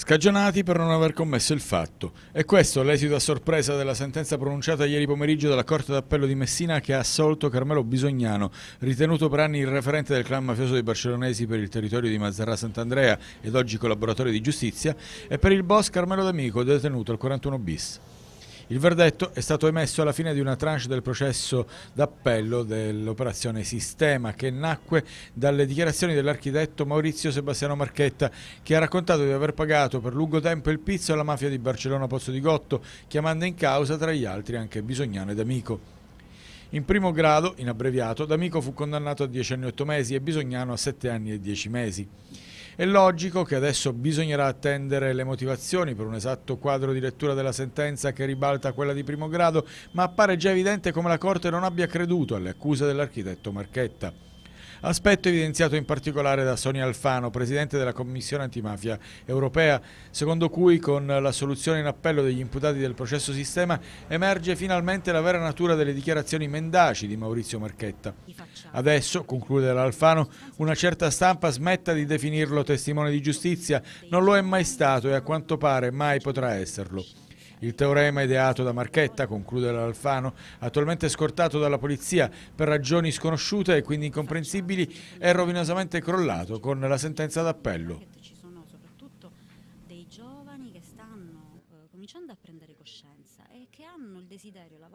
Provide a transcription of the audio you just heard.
Scagionati per non aver commesso il fatto. E questo l'esito a sorpresa della sentenza pronunciata ieri pomeriggio dalla Corte d'Appello di Messina che ha assolto Carmelo Bisognano, ritenuto per anni il referente del clan mafioso dei barcellonesi per il territorio di Mazzarra Sant'Andrea ed oggi collaboratore di giustizia, e per il boss Carmelo D'Amico, detenuto al 41 bis. Il verdetto è stato emesso alla fine di una tranche del processo d'appello dell'operazione Sistema che nacque dalle dichiarazioni dell'architetto Maurizio Sebastiano Marchetta che ha raccontato di aver pagato per lungo tempo il pizzo alla mafia di Barcellona Pozzo di Gotto chiamando in causa tra gli altri anche Bisognano ed Amico. In primo grado, in abbreviato, D'Amico fu condannato a 10 anni e 8 mesi e Bisognano a 7 anni e 10 mesi. È logico che adesso bisognerà attendere le motivazioni per un esatto quadro di lettura della sentenza che ribalta quella di primo grado, ma appare già evidente come la Corte non abbia creduto alle accuse dell'architetto Marchetta. Aspetto evidenziato in particolare da Sonia Alfano, presidente della Commissione antimafia europea, secondo cui con la soluzione in appello degli imputati del processo sistema emerge finalmente la vera natura delle dichiarazioni mendaci di Maurizio Marchetta. Adesso, conclude l'Alfano, una certa stampa smetta di definirlo testimone di giustizia, non lo è mai stato e a quanto pare mai potrà esserlo. Il teorema ideato da Marchetta, conclude l'Alfano, attualmente scortato dalla polizia per ragioni sconosciute e quindi incomprensibili, è rovinosamente crollato con la sentenza d'appello. Ci sono soprattutto dei giovani che stanno eh, cominciando a prendere coscienza e che hanno il desiderio, la